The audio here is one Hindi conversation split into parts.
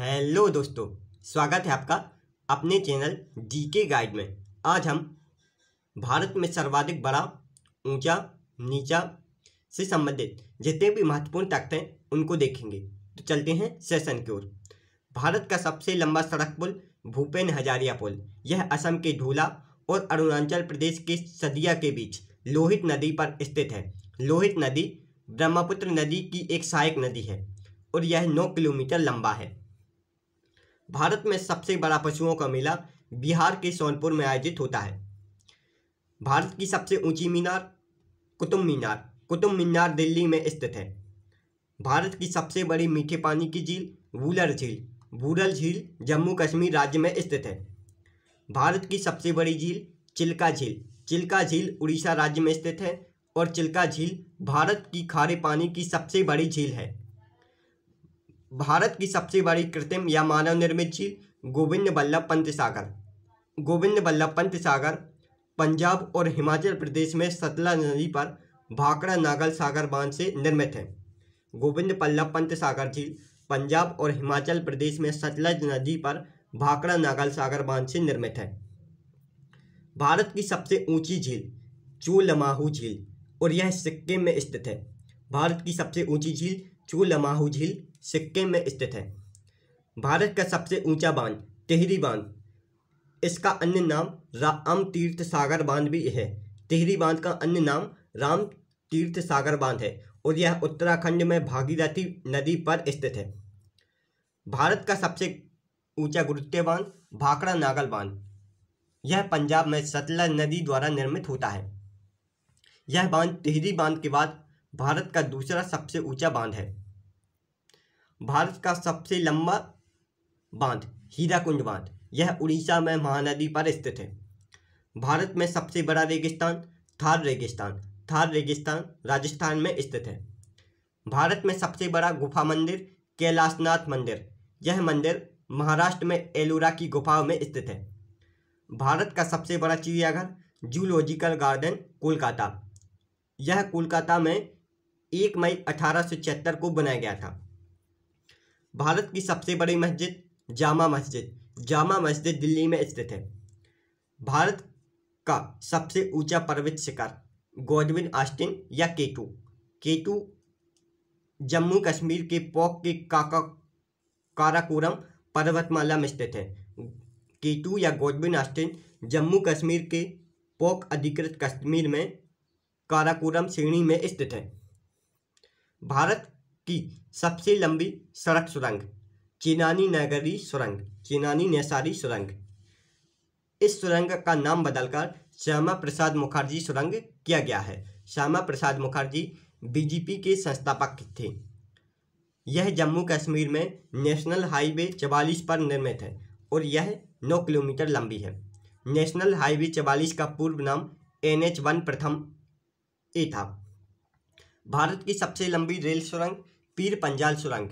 हेलो दोस्तों स्वागत है आपका अपने चैनल के गाइड में आज हम भारत में सर्वाधिक बड़ा ऊंचा नीचा से संबंधित जितने भी महत्वपूर्ण तख्त हैं उनको देखेंगे तो चलते हैं सेशन की ओर भारत का सबसे लंबा सड़क पुल भूपेन हजारिया पुल यह असम के ढूला और अरुणाचल प्रदेश के सदिया के बीच लोहित नदी पर स्थित है लोहित नदी ब्रह्मपुत्र नदी की एक सहायक नदी है और यह नौ किलोमीटर लंबा है भारत में सबसे बड़ा पशुओं का मेला बिहार के सोनपुर में आयोजित होता है भारत की सबसे ऊंची मीनार कुतुब मीनार कुतुब मीनार दिल्ली में स्थित है भारत की सबसे बड़ी मीठे पानी की झील वूलर झील वूलर झील जम्मू कश्मीर राज्य में स्थित है भारत की सबसे बड़ी झील चिल्का झील चिल्का झील उड़ीसा राज्य में स्थित है और चिल्का झील भारत की खारे पानी की सबसे बड़ी झील है भारत की सबसे बड़ी कृत्रिम या मानव निर्मित झील गोविंद बल्लभ पंत सागर गोविंद बल्लभ पंत सागर पंजाब और हिमाचल प्रदेश में सतलज नदी पर भाकड़ा नागल सागर बांध से निर्मित है गोविंद बल्लभ पंत सागर झील पंजाब और हिमाचल प्रदेश में सतलज नदी पर भाकड़ा नागल सागर बांध से निर्मित है भारत की सबसे ऊंची झील चूलमाहू झील और यह सिक्किम में स्थित है भारत की सबसे ऊंची झील चूलमाहू झील सिक्किम में स्थित है भारत का सबसे ऊंचा बांध टिहरी बांध इसका अन्य नाम राम तीर्थ सागर बांध भी है टिहरी बांध का अन्य नाम राम तीर्थ सागर बांध है और यह उत्तराखंड में भागीरथी नदी पर स्थित है भारत का सबसे ऊंचा गुरुत्व बांध भाखड़ा नागल बांध यह पंजाब में सतलज नदी द्वारा निर्मित होता है यह बांध टिहरी बांध के बाद भारत का दूसरा सबसे ऊंचा बांध है भारत का सबसे लंबा बांध हीराकुंड बांध यह उड़ीसा में महानदी पर स्थित है भारत में सबसे बड़ा रेगिस्तान थार रेगिस्तान थार रेगिस्तान राजस्थान में स्थित है भारत में सबसे बड़ा गुफा मंदिर कैलाशनाथ मंदिर यह मंदिर महाराष्ट्र में एलोरा की गुफाओं में स्थित है भारत का सबसे बड़ा चिड़ियाघर जूलॉजिकल गार्डन कोलकाता यह कोलकाता में एक मई अठारह को बनाया गया था भारत की सबसे बड़ी मस्जिद जामा मस्जिद जामा मस्जिद दिल्ली में स्थित है भारत का सबसे ऊंचा पर्वत शिखर गोडविन आस्टिन या केटू केटू जम्मू कश्मीर के पोक के काका काराकोरम पर्वतमाला में स्थित है केटू या गोडविन आस्टिन जम्मू कश्मीर के पोक अधिकृत कश्मीर में काराकोरम श्रेणी में स्थित है भारत की सबसे लंबी सड़क सुरंग चिनानी नगरी सुरंग चिनानी नेसारी सुरंग इस सुरंग का नाम बदलकर श्यामा प्रसाद मुखर्जी सुरंग किया गया है श्यामा प्रसाद मुखर्जी बीजेपी के संस्थापक थे यह जम्मू कश्मीर में नेशनल हाईवे चवालीस पर निर्मित है और यह नौ किलोमीटर लंबी है नेशनल हाईवे चवालीस का पूर्व नाम एन एच वन प्रथम ए था भारत की सबसे लंबी रेल सुरंग पीर पंजाल सुरंग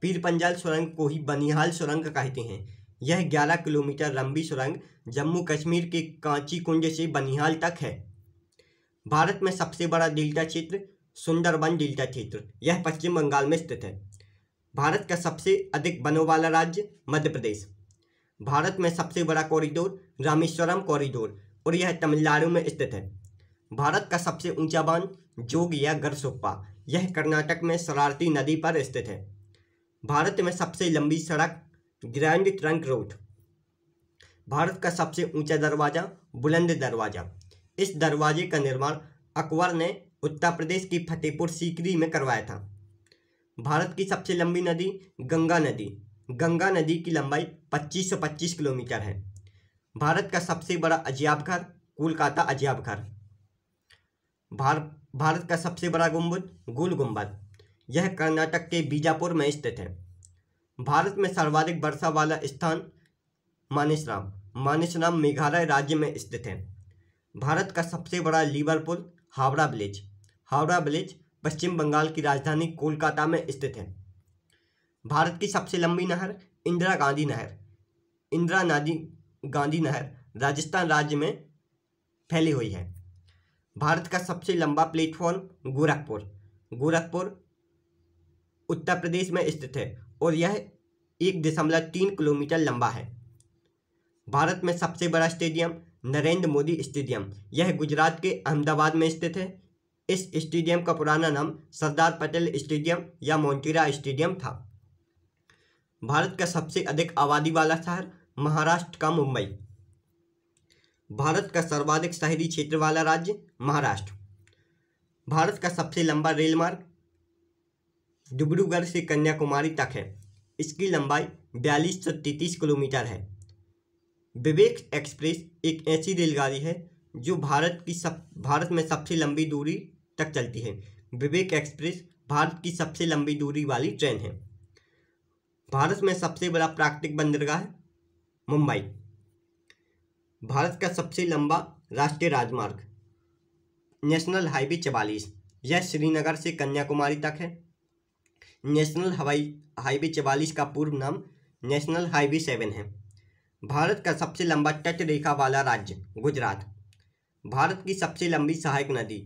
पीर पंजाल सुरंग को ही बनिहाल सुरंग कहते हैं यह 11 किलोमीटर लंबी सुरंग जम्मू कश्मीर के कांची कुंड से बनिहाल तक है भारत में सबसे बड़ा डेल्टा क्षेत्र सुंदरबन डेल्टा क्षेत्र यह पश्चिम बंगाल में स्थित है भारत का सबसे अधिक बनों वाला राज्य मध्य प्रदेश भारत में सबसे बड़ा कॉरिडोर रामेश्वरम कॉरिडोर और यह तमिलनाडु में स्थित है भारत का सबसे ऊंचा बांध जोग या गरसोप्पा यह कर्नाटक में शरारती नदी पर स्थित है भारत में सबसे लंबी सड़क ग्रैंड ट्रंक रोड भारत का सबसे ऊंचा दरवाज़ा बुलंद दरवाज़ा इस दरवाजे का निर्माण अकबर ने उत्तर प्रदेश की फतेहपुर सीकरी में करवाया था भारत की सबसे लंबी नदी गंगा नदी गंगा नदी की लंबाई 2525 किलोमीटर है भारत का सबसे बड़ा अजियाब घर कोलकाता अजियाब घर भारत भारत का सबसे बड़ा गुम्बद गुल गुम्बद यह कर्नाटक के बीजापुर में स्थित है भारत में सर्वाधिक वर्षा वाला स्थान मानेसराम मानेसराम मेघालय राज्य में स्थित है भारत का सबसे बड़ा लीवर पुल हावड़ा ब्रिज हावड़ा ब्रिज पश्चिम बंगाल की राजधानी कोलकाता में स्थित है भारत की सबसे लंबी नहर इंदिरा गांधी नहर इंदिरा गांधी गांधी नहर राजस्थान राज्य में फैली हुई है भारत का सबसे लंबा प्लेटफॉर्म गोरखपुर गोरखपुर उत्तर प्रदेश में स्थित है और यह एक दशमलव तीन किलोमीटर लंबा है भारत में सबसे बड़ा स्टेडियम नरेंद्र मोदी स्टेडियम यह गुजरात के अहमदाबाद में स्थित है इस स्टेडियम का पुराना नाम सरदार पटेल स्टेडियम या मोन्टीरा स्टेडियम था भारत का सबसे अधिक आबादी वाला शहर महाराष्ट्र का मुंबई भारत का सर्वाधिक शहरी क्षेत्र वाला राज्य महाराष्ट्र भारत का सबसे लंबा रेल मार्ग डिब्रूगढ़ से कन्याकुमारी तक है इसकी लंबाई बयालीस सौ तैतीस किलोमीटर है विवेक एक्सप्रेस एक ऐसी रेलगाड़ी है जो भारत की सब भारत में सबसे लंबी दूरी तक चलती है विवेक एक्सप्रेस भारत की सबसे लंबी दूरी वाली ट्रेन है भारत में सबसे बड़ा प्राकृतिक बंदरगाह है मुंबई भारत का सबसे लंबा राष्ट्रीय राजमार्ग नेशनल हाईवे चवालीस यह श्रीनगर से कन्याकुमारी तक है नेशनल हवाई हाईवे चवालीस का पूर्व नाम नेशनल हाईवे सेवन है भारत का सबसे लंबा तट रेखा वाला राज्य गुजरात भारत की सबसे लंबी सहायक नदी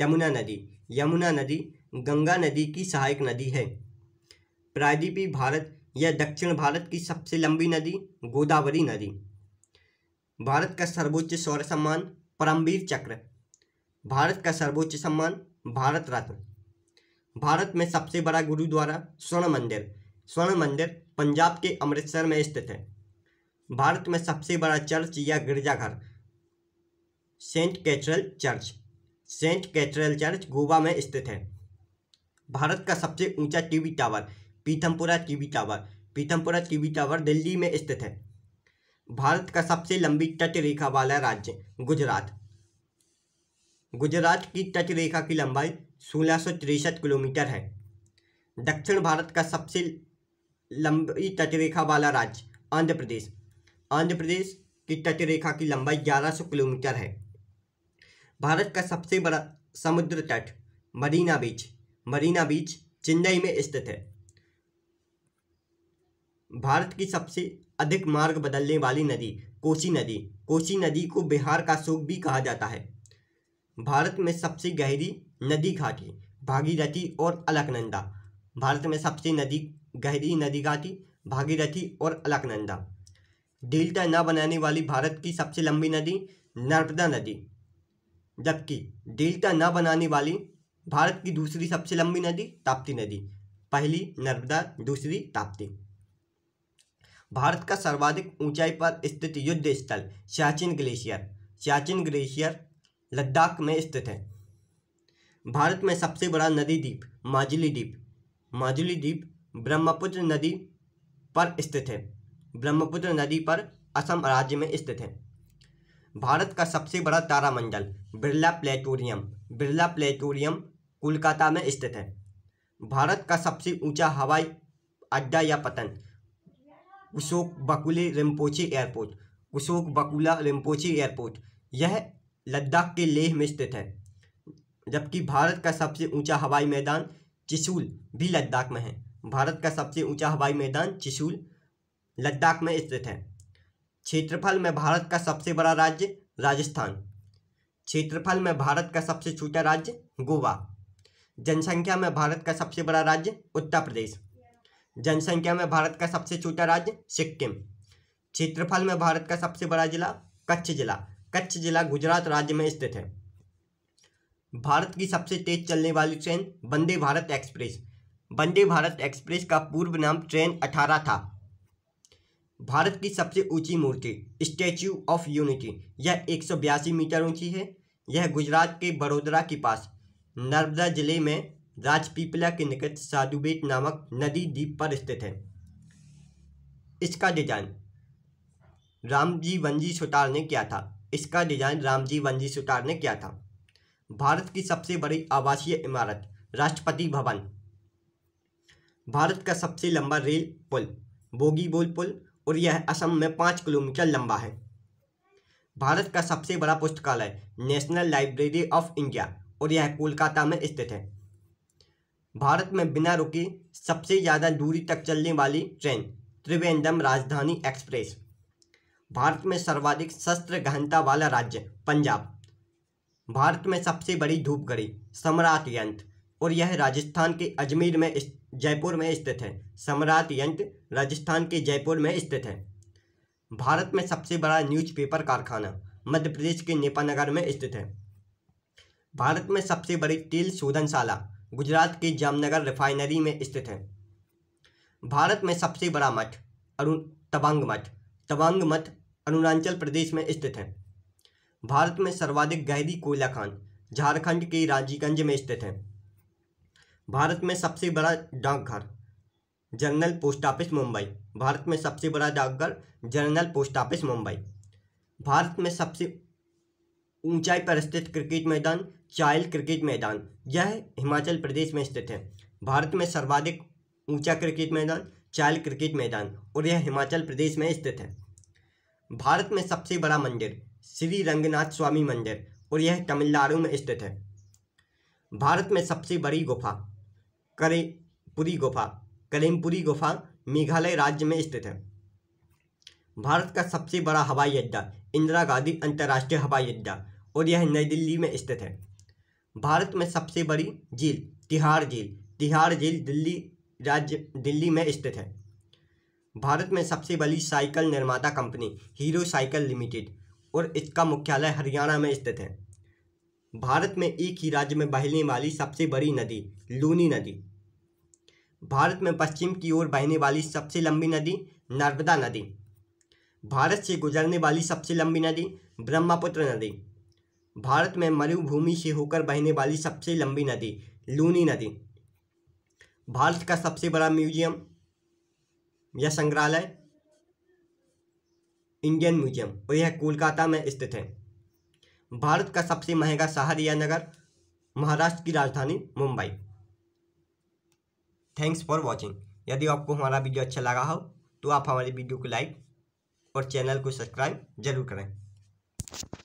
यमुना नदी यमुना नदी गंगा नदी की सहायक नदी है प्रायद्वीपी भारत यह दक्षिण भारत की सबसे लंबी नदी गोदावरी नदी भारत का सर्वोच्च शौर्य सम्मान परमवीर चक्र भारत का सर्वोच्च सम्मान भारत रत्न भारत में सबसे बड़ा गुरुद्वारा स्वर्ण मंदिर स्वर्ण मंदिर पंजाब के अमृतसर में स्थित है भारत में सबसे बड़ा चर्च या गिरजाघर saint cathedral church saint cathedral church Goa में स्थित है भारत का सबसे ऊंचा TV tower Pitampura TV tower Pitampura TV tower Delhi में स्थित है भारत का सबसे लंबी तट रेखा वाला राज्य गुजरात गुजरात की तट रेखा की लंबाई सोलह किलोमीटर है दक्षिण भारत का सबसे लंबी तटरेखा वाला राज्य आंध्र प्रदेश आंध्र प्रदेश की तटरेखा की लंबाई 1100 किलोमीटर है भारत का सबसे बड़ा समुद्र तट मरीना बीच मरीना बीच चेन्नई में स्थित है भारत की सबसे अधिक मार्ग बदलने वाली नदी कोसी नदी कोसी नदी को बिहार का शोक भी कहा जाता है भारत में सबसे गहरी नदी घाटी भागीरथी और अलकनंदा भारत में सबसे नदी गहरी नदी घाटी भागीरथी और अलकनंदा डेल्टा न बनाने वाली भारत की सबसे लंबी नदी नर्मदा नदी जबकि डेल्टा न बनाने वाली भारत की दूसरी सबसे लंबी नदी ताप्ती नदी पहली नर्मदा दूसरी ताप्ती भारत का सर्वाधिक ऊंचाई पर स्थित युद्ध स्थल सियाचिन ग्लेशियर सियाचिन ग्लेशियर लद्दाख में स्थित है भारत में सबसे बड़ा नदी द्वीप माजुली द्वीप माजुली द्वीप ब्रह्मपुत्र नदी पर स्थित है ब्रह्मपुत्र नदी पर असम राज्य में स्थित है भारत का सबसे बड़ा तारामंडल बिरला प्लेटोरियम बिरला प्लेटोरियम कोलकाता में स्थित है भारत का सबसे ऊंचा हवाई अड्डा या पतन कुशोक बकुले रिम्पोची एयरपोर्ट कुशोक बकुला रिम्पोची एयरपोर्ट यह लद्दाख के लेह में स्थित है जबकि भारत का सबसे ऊंचा हवाई मैदान चिशुल भी लद्दाख में है भारत का सबसे ऊंचा हवाई मैदान चिशुल लद्दाख में स्थित है क्षेत्रफल में भारत का सबसे बड़ा राज्य राजस्थान क्षेत्रफल में भारत का सबसे छोटा राज्य गोवा जनसंख्या में भारत का सबसे बड़ा राज्य उत्तर प्रदेश जनसंख्या में भारत का सबसे छोटा राज्य सिक्किम क्षेत्रफल में भारत का सबसे बड़ा जिला कच्छ जिला कच्छ जिला गुजरात राज्य में स्थित है भारत की सबसे तेज चलने वाली train Vande Bharat express Vande Bharat express का पूर्व नाम ट्रेन अठारह था भारत की सबसे ऊंची मूर्ति स्टैच्यू ऑफ यूनिटी यह एक मीटर ऊंची है यह गुजरात के बड़ोदरा के पास नर्मदा जिले में राजपीपला के निकट साधुबेट नामक नदी द्वीप पर स्थित है इसका डिजाइन रामजी वंजी सुतार ने किया था इसका डिजाइन रामजी वंजी सुतार ने किया था भारत की सबसे बड़ी आवासीय इमारत राष्ट्रपति भवन भारत का सबसे लंबा रेल पुल बोगीबोल पुल और यह असम में पाँच किलोमीटर लंबा है भारत का सबसे बड़ा पुस्तकालय नेशनल लाइब्रेरी ऑफ इंडिया और यह कोलकाता में स्थित है भारत में बिना रुके सबसे ज़्यादा दूरी तक चलने वाली ट्रेन त्रिवेंद्रम राजधानी एक्सप्रेस भारत में सर्वाधिक शस्त्र घनता वाला राज्य पंजाब भारत में सबसे बड़ी धूपगढ़ी सम्राट यंत्र और यह राजस्थान के अजमेर में जयपुर में स्थित है सम्राट यंत्र राजस्थान के जयपुर में स्थित है भारत में सबसे बड़ा न्यूज़पेपर कारखाना मध्य प्रदेश के नेपानगर में स्थित है भारत में सबसे बड़ी तेल शोधनशाला गुजरात के जामनगर रिफाइनरी में स्थित है भारत में सबसे बड़ा मठ अरुण तवांग मठ तवांग मठ अरुणाचल प्रदेश में स्थित है भारत में सर्वाधिक गहरी कोयला खान झारखंड के राजीगंज में स्थित है भारत में सबसे बड़ा डाकघर general post office Mumbai Bharat में सबसे बड़ा डाकघर general post office Mumbai Bharat में सबसे ऊंचाई पर स्थित क्रिकेट मैदान चायल क्रिकेट मैदान यह हिमाचल प्रदेश में स्थित है भारत में सर्वाधिक ऊंचा क्रिकेट मैदान चायल क्रिकेट मैदान और यह हिमाचल प्रदेश में स्थित है भारत में सबसे बड़ा मंदिर श्री रंगनाथ स्वामी मंदिर और यह तमिलनाडु में स्थित है भारत में सबसे बड़ी गुफा करे पुरी गुफा करेमपुरी गुफा मेघालय राज्य में स्थित है भारत का सबसे बड़ा हवाई अड्डा इंदिरा गांधी अंतर्राष्ट्रीय हवाई अड्डा और यह नई दिल्ली में स्थित है भारत में सबसे बड़ी झील तिहाड़ झील तिहाड़ झील दिल्ली राज्य दिल्ली में स्थित है भारत में सबसे बड़ी साइकिल निर्माता कंपनी हीरो साइकिल लिमिटेड और इसका मुख्यालय हरियाणा में स्थित है भारत में एक ही राज्य में बहने वाली सबसे बड़ी नदी लूनी नदी भारत में पश्चिम की ओर बहने वाली सबसे लंबी नदी नर्मदा नदी भारत से गुजरने वाली सबसे लंबी नदी ब्रह्मपुत्र नदी भारत में मरुभूमि से होकर बहने वाली सबसे लंबी नदी लूनी नदी भारत का सबसे बड़ा म्यूजियम या संग्रहालय इंडियन म्यूजियम और यह कोलकाता में स्थित है भारत का सबसे महंगा शहर या नगर महाराष्ट्र की राजधानी मुंबई थैंक्स फॉर वॉचिंग यदि आपको हमारा वीडियो अच्छा लगा हो तो आप हमारे वीडियो को लाइक और चैनल को सब्सक्राइब जरूर करें